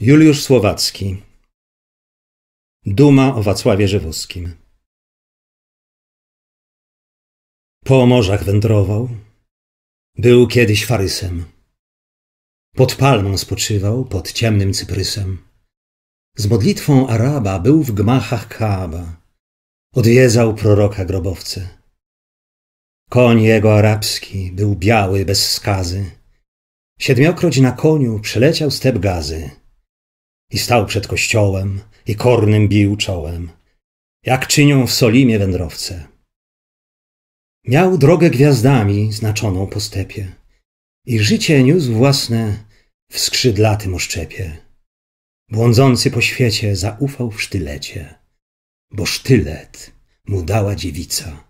Juliusz Słowacki Duma o Wacławie Żywuskim Po morzach wędrował, był kiedyś farysem. Pod palmą spoczywał, pod ciemnym cyprysem. Z modlitwą Araba był w gmachach Kaaba. Odwiedzał proroka grobowce. Koń jego arabski był biały bez skazy. Siedmiokroć na koniu przeleciał step gazy i stał przed kościołem, i kornym bił czołem, jak czynią w Solimie wędrowce. Miał drogę gwiazdami znaczoną po stepie i życie niósł własne w skrzydlatym oszczepie. Błądzący po świecie zaufał w sztylecie, bo sztylet mu dała dziewica.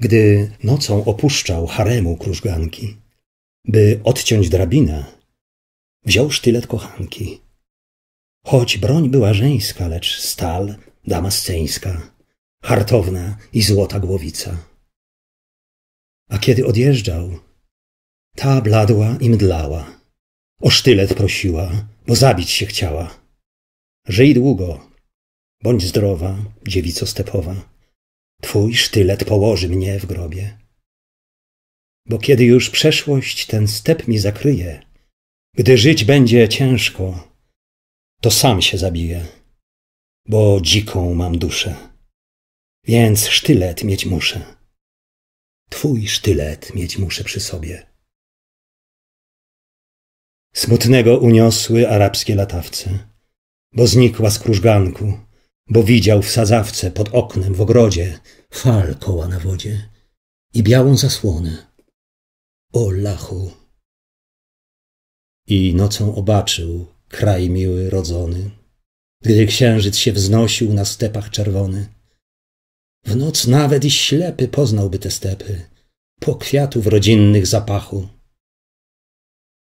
Gdy nocą opuszczał haremu krużganki, by odciąć drabinę, Wziął sztylet kochanki. Choć broń była żeńska, lecz stal damasceńska, hartowna i złota głowica. A kiedy odjeżdżał, ta bladła i mdlała. O sztylet prosiła, bo zabić się chciała. Żyj długo, bądź zdrowa, dziewico stepowa. Twój sztylet położy mnie w grobie. Bo kiedy już przeszłość ten step mi zakryje, gdy żyć będzie ciężko, to sam się zabiję, bo dziką mam duszę, więc sztylet mieć muszę. Twój sztylet mieć muszę przy sobie. Smutnego uniosły arabskie latawce, bo znikła z krużganku, bo widział w sadzawce pod oknem w ogrodzie fal koła na wodzie i białą zasłonę. O lachu! I nocą obaczył kraj miły rodzony, gdy księżyc się wznosił na stepach czerwony. W noc nawet i ślepy poznałby te stepy, po kwiatów rodzinnych zapachu.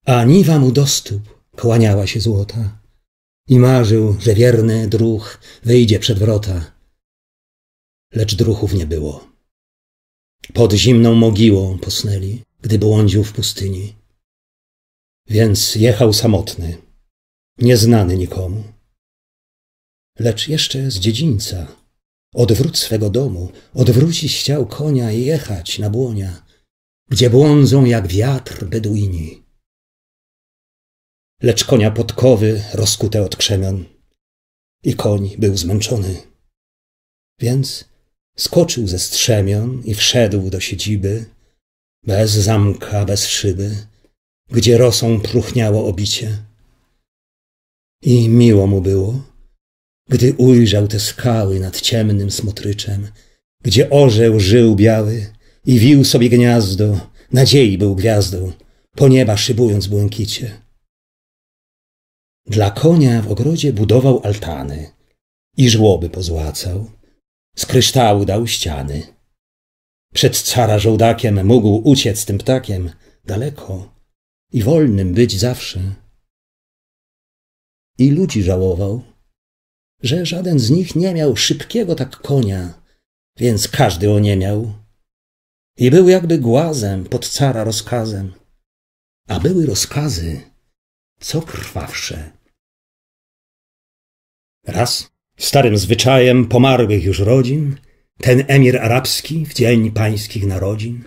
A niwa mu do stóp kłaniała się złota i marzył, że wierny druh wyjdzie przed wrota. Lecz druchów nie było. Pod zimną mogiłą posnęli, gdy błądził w pustyni. Więc jechał samotny, nieznany nikomu. Lecz jeszcze z dziedzińca, odwróć swego domu, odwrócić chciał konia i jechać na błonia, gdzie błądzą jak wiatr beduini. Lecz konia podkowy rozkute od krzemion i koń był zmęczony. Więc skoczył ze strzemion i wszedł do siedziby, bez zamka, bez szyby, gdzie rosą pruchniało obicie. I miło mu było, gdy ujrzał te skały nad ciemnym smotryczem, gdzie orzeł żył biały i wił sobie gniazdo, nadziei był gwiazdą, po nieba szybując błękicie. Dla konia w ogrodzie budował altany i żłoby pozłacał, z kryształu dał ściany. Przed cara żołdakiem mógł uciec tym ptakiem daleko, i wolnym być zawsze. I ludzi żałował, że żaden z nich nie miał szybkiego tak konia, więc każdy o nie miał. I był jakby głazem pod cara rozkazem, a były rozkazy co krwawsze. Raz, starym zwyczajem pomarłych już rodzin, ten emir arabski w dzień pańskich narodzin,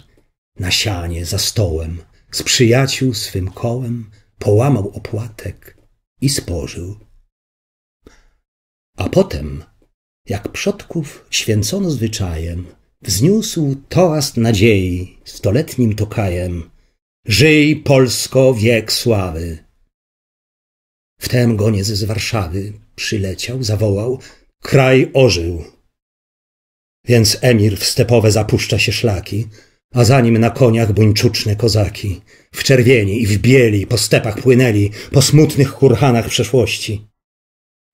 na sianie za stołem z przyjaciół swym kołem, połamał opłatek i spożył. A potem, jak przodków święcono zwyczajem, wzniósł toast nadziei stoletnim tokajem. Żyj, Polsko, wiek sławy! Wtem goniec z Warszawy przyleciał, zawołał, kraj ożył. Więc emir w stepowe zapuszcza się szlaki, a za nim na koniach buńczuczne kozaki, w czerwieni i w bieli po stepach płynęli, po smutnych kurhanach przeszłości.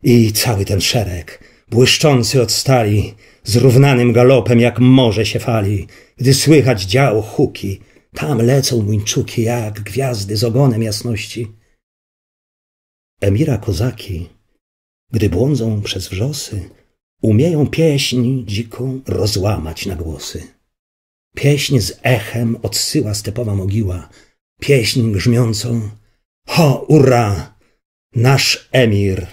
I cały ten szereg, błyszczący od stali, zrównanym galopem jak morze się fali, gdy słychać dział huki, tam lecą muńczuki jak gwiazdy z ogonem jasności. Emira kozaki, gdy błądzą przez wrzosy, umieją pieśń dziką rozłamać na głosy. Pieśń z echem odsyła stepowa mogiła, pieśń grzmiącą Ho, ura! Nasz emir!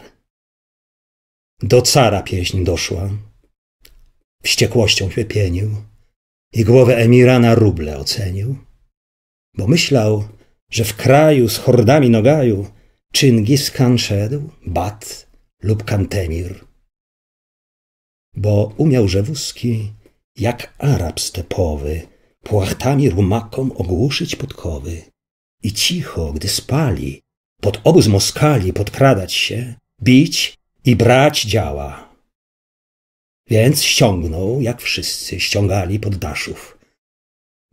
Do cara pieśń doszła, wściekłością się pienił i głowę emira na ruble ocenił, bo myślał, że w kraju z hordami nogaju Czyngis Khan szedł, Bat lub Kantemir, bo umiał wózki jak Arab stepowy, płachtami rumakom ogłuszyć podkowy i cicho, gdy spali, pod obóz Moskali podkradać się, bić i brać działa. Więc ściągnął, jak wszyscy ściągali poddaszów,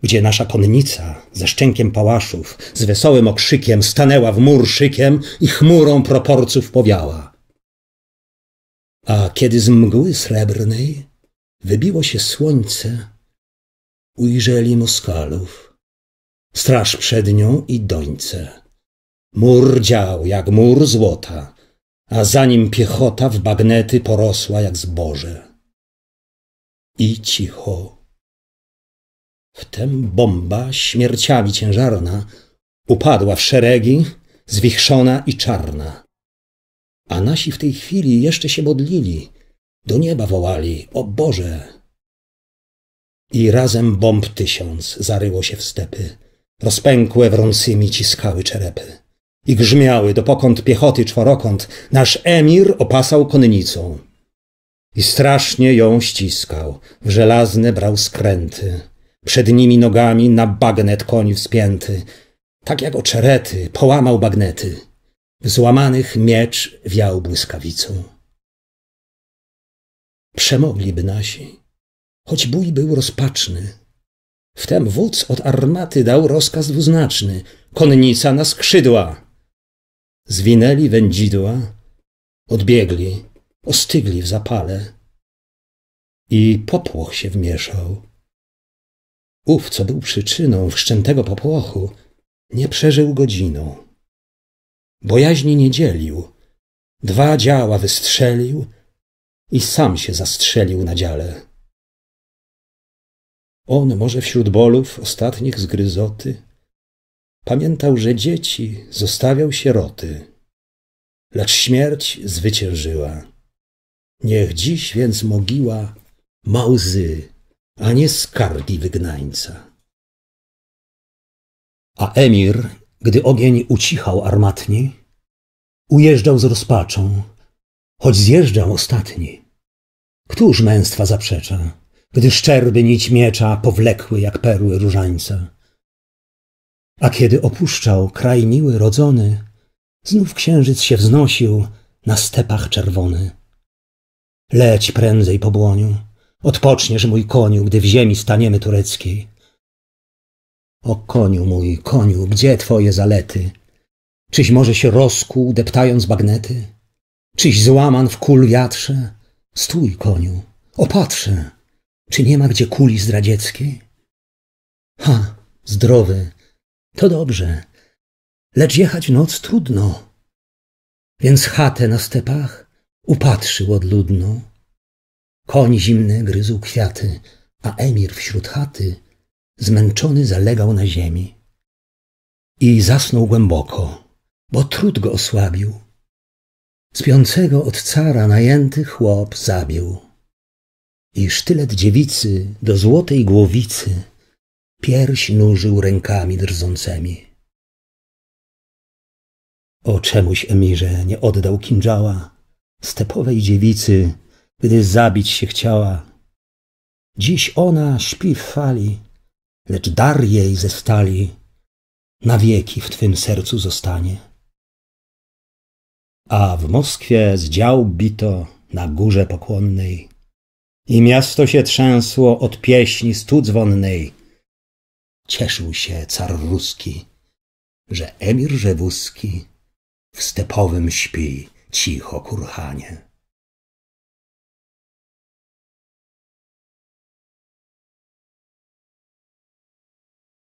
gdzie nasza konnica ze szczękiem pałaszów, z wesołym okrzykiem stanęła w mur szykiem i chmurą proporców powiała. A kiedy z mgły srebrnej Wybiło się słońce, ujrzeli Moskalów, straż przednią i dońce. Mur dział jak mur złota, a za nim piechota w bagnety porosła jak zboże. I cicho. Wtem bomba, śmierciami ciężarna, upadła w szeregi, zwichrzona i czarna. A nasi w tej chwili jeszcze się modlili, do nieba wołali: O Boże! I razem bomb tysiąc zaryło się w stepy. Rozpękłe wrącymi ciskały czerepy. I grzmiały do pokąt piechoty czworokąt. Nasz emir opasał konnicą. I strasznie ją ściskał. W żelazne brał skręty. Przed nimi nogami na bagnet koń wspięty. Tak jak oczerety połamał bagnety. W złamanych miecz wiał błyskawicą przemogliby nasi. Choć bój był rozpaczny. Wtem wódz od armaty dał rozkaz dwuznaczny. Konnica na skrzydła! Zwinęli wędzidła, odbiegli, ostygli w zapale. I popłoch się wmieszał. Ów, co był przyczyną wszczętego popłochu, nie przeżył godziną. Bojaźni nie dzielił. Dwa działa wystrzelił – i sam się zastrzelił na dziale. On może wśród bolów ostatnich zgryzoty pamiętał, że dzieci zostawiał sieroty, lecz śmierć zwyciężyła. Niech dziś więc mogiła ma łzy, a nie skargi wygnańca. A Emir, gdy ogień ucichał armatni, ujeżdżał z rozpaczą, choć zjeżdżał ostatni. Któż męstwa zaprzecza, gdy szczerby nić miecza powlekły jak perły różańca? A kiedy opuszczał kraj miły rodzony, znów księżyc się wznosił na stepach czerwony. Leć prędzej po błoniu, odpoczniesz mój koniu, gdy w ziemi staniemy tureckiej. O koniu mój, koniu, gdzie twoje zalety? Czyś może się rozkuł, deptając bagnety? Czyś złaman w kul wiatrze? Stój, koniu, opatrzę, czy nie ma gdzie kuli zdradzieckiej? Ha, zdrowy, to dobrze, lecz jechać noc trudno. Więc chatę na stepach upatrzył odludno. Koń zimny gryzł kwiaty, a emir wśród chaty zmęczony zalegał na ziemi. I zasnął głęboko, bo trud go osłabił, Spiącego od cara najęty chłop zabił. I sztylet dziewicy do złotej głowicy pierś nużył rękami drżącymi. O czemuś Emirze nie oddał kinżała stepowej dziewicy, gdy zabić się chciała. Dziś ona śpi w fali, lecz dar jej ze stali na wieki w twym sercu zostanie a w Moskwie z dział bito na górze pokłonnej. I miasto się trzęsło od pieśni stu dzwonnej. Cieszył się car ruski, że emir żewuski w stepowym śpi cicho kurhanie.